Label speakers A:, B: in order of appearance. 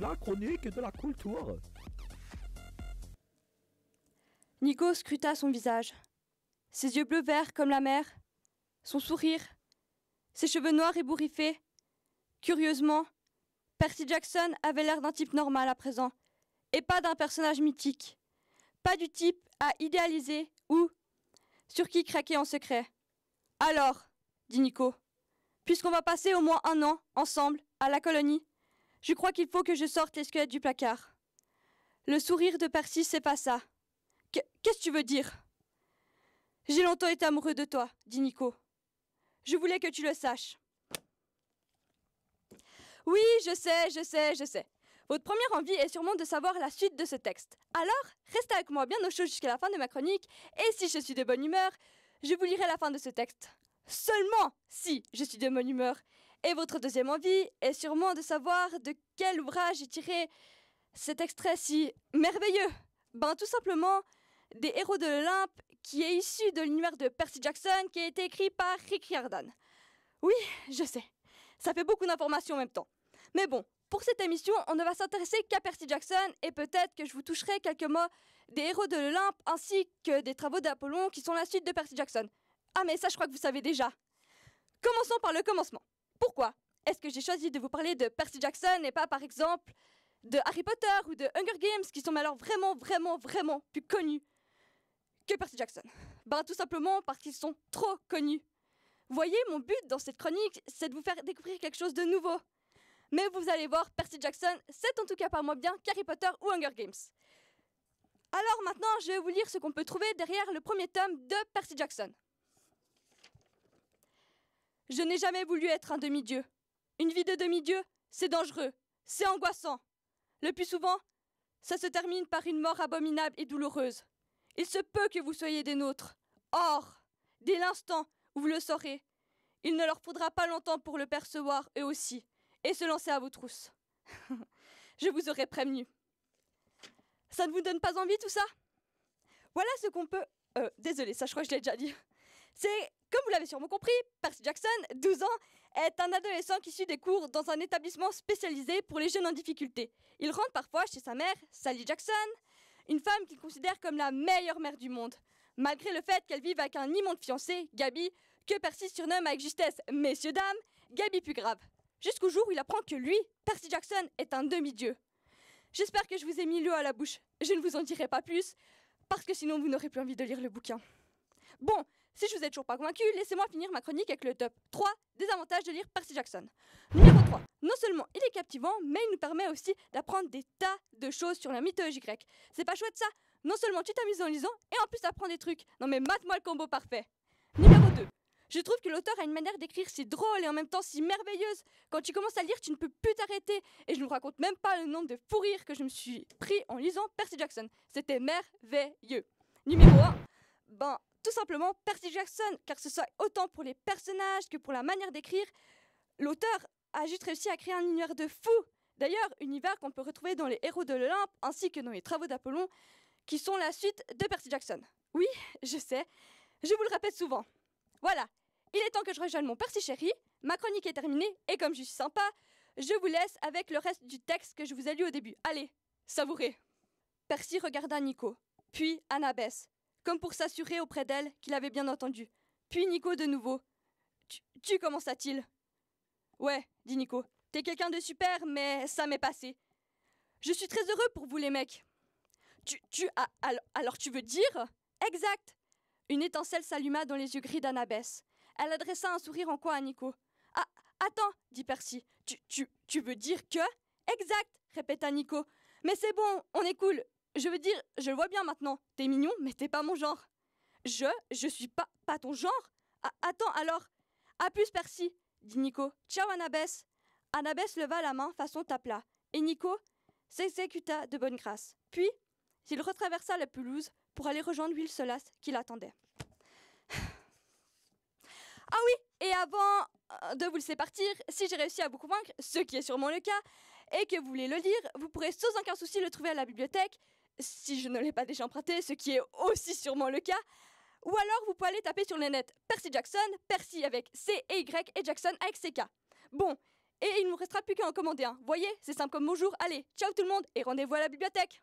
A: la chronique de la culture. Nico scruta son visage. Ses yeux bleus verts comme la mer, son sourire, ses cheveux noirs et Curieusement, Percy Jackson avait l'air d'un type normal à présent, et pas d'un personnage mythique. Pas du type à idéaliser ou sur qui craquer en secret. Alors, dit Nico, puisqu'on va passer au moins un an ensemble à la colonie, je crois qu'il faut que je sorte les squelettes du placard. Le sourire de Percy, c'est pas ça. Qu'est-ce que tu veux dire J'ai longtemps été amoureux de toi, dit Nico. Je voulais que tu le saches. Oui, je sais, je sais, je sais. Votre première envie est sûrement de savoir la suite de ce texte. Alors, restez avec moi bien au chaud jusqu'à la fin de ma chronique, et si je suis de bonne humeur, je vous lirai la fin de ce texte. Seulement si je suis de bonne humeur, et votre deuxième envie est sûrement de savoir de quel ouvrage est tiré cet extrait si merveilleux. Ben tout simplement des héros de l'Olympe qui est issu de l'univers de Percy Jackson qui a été écrit par Rick Riordan. Oui, je sais. Ça fait beaucoup d'informations en même temps. Mais bon, pour cette émission, on ne va s'intéresser qu'à Percy Jackson et peut-être que je vous toucherai quelques mots des héros de l'Olympe ainsi que des travaux d'Apollon qui sont la suite de Percy Jackson. Ah mais ça je crois que vous savez déjà. Commençons par le commencement. Pourquoi est-ce que j'ai choisi de vous parler de Percy Jackson et pas par exemple de Harry Potter ou de Hunger Games qui sont alors vraiment, vraiment, vraiment plus connus que Percy Jackson Ben tout simplement parce qu'ils sont trop connus. Voyez, mon but dans cette chronique, c'est de vous faire découvrir quelque chose de nouveau. Mais vous allez voir, Percy Jackson, c'est en tout cas pas moins bien qu'Harry Potter ou Hunger Games. Alors maintenant, je vais vous lire ce qu'on peut trouver derrière le premier tome de Percy Jackson. Je n'ai jamais voulu être un demi-dieu. Une vie de demi-dieu, c'est dangereux, c'est angoissant. Le plus souvent, ça se termine par une mort abominable et douloureuse. Il se peut que vous soyez des nôtres. Or, dès l'instant où vous le saurez, il ne leur faudra pas longtemps pour le percevoir eux aussi, et se lancer à vos trousses. Je vous aurais prévenu. Ça ne vous donne pas envie tout ça Voilà ce qu'on peut... Euh, désolé, ça je crois que je l'ai déjà dit. C'est comme vous l'avez sûrement compris, Percy Jackson, 12 ans, est un adolescent qui suit des cours dans un établissement spécialisé pour les jeunes en difficulté. Il rentre parfois chez sa mère, Sally Jackson, une femme qu'il considère comme la meilleure mère du monde. Malgré le fait qu'elle vive avec un immonde fiancé, Gabi, que Percy surnomme avec justesse Messieurs Dames, Gabi plus grave. Jusqu'au jour où il apprend que lui, Percy Jackson, est un demi-dieu. J'espère que je vous ai mis l'eau à la bouche. Je ne vous en dirai pas plus, parce que sinon vous n'aurez plus envie de lire le bouquin. Bon, si je vous ai toujours pas convaincu, laissez-moi finir ma chronique avec le top 3 des avantages de lire Percy Jackson. Numéro 3. Non seulement il est captivant, mais il nous permet aussi d'apprendre des tas de choses sur la mythologie grecque. C'est pas chouette ça Non seulement tu t'amuses en lisant, et en plus t'apprends des trucs. Non mais mate-moi le combo parfait. Numéro 2. Je trouve que l'auteur a une manière d'écrire si drôle et en même temps si merveilleuse. Quand tu commences à lire, tu ne peux plus t'arrêter. Et je ne vous raconte même pas le nombre de fous rires que je me suis pris en lisant Percy Jackson. C'était merveilleux. Numéro 1. Ben, tout simplement Percy Jackson, car ce soit autant pour les personnages que pour la manière d'écrire, l'auteur a juste réussi à créer un univers de fou. D'ailleurs, univers qu'on peut retrouver dans les héros de l'Olympe ainsi que dans les travaux d'Apollon, qui sont la suite de Percy Jackson. Oui, je sais, je vous le répète souvent. Voilà, il est temps que je rejoigne mon Percy chéri. Ma chronique est terminée et comme je suis sympa, je vous laisse avec le reste du texte que je vous ai lu au début. Allez, savourez. Percy regarda Nico, puis Annabeth, comme pour s'assurer auprès d'elle qu'il avait bien entendu. Puis Nico de nouveau. Tu, tu commença-t-il. Ouais, dit Nico. T'es quelqu'un de super, mais ça m'est passé. Je suis très heureux pour vous, les mecs. Tu, tu, alors, tu veux dire Exact Une étincelle s'alluma dans les yeux gris d'Anabès. Elle adressa un sourire en coin à Nico. Ah, attends, dit Percy. Tu, tu, tu veux dire que Exact, répéta Nico. Mais c'est bon, on est cool, je veux dire, je le vois bien maintenant. T'es mignon, mais t'es pas mon genre. Je, je suis pas, pas ton genre. attends alors. À plus, Percy, dit Nico. Ciao, Annabès. Annabès leva la main façon tapla, et Nico s'exécuta de bonne grâce. Puis, il retraversa la pelouse pour aller rejoindre Will Solas qui l'attendait. Ah oui, et avant euh, de vous laisser partir, si j'ai réussi à vous convaincre, ce qui est sûrement le cas, et que vous voulez le lire, vous pourrez sans aucun souci le trouver à la bibliothèque si je ne l'ai pas déjà emprunté, ce qui est aussi sûrement le cas. Ou alors vous pouvez aller taper sur les nets Percy Jackson, Percy avec C et Y et Jackson avec CK. Bon, et il ne nous restera plus qu'à en commander un. Voyez, c'est simple comme bonjour. Allez, ciao tout le monde et rendez-vous à la bibliothèque.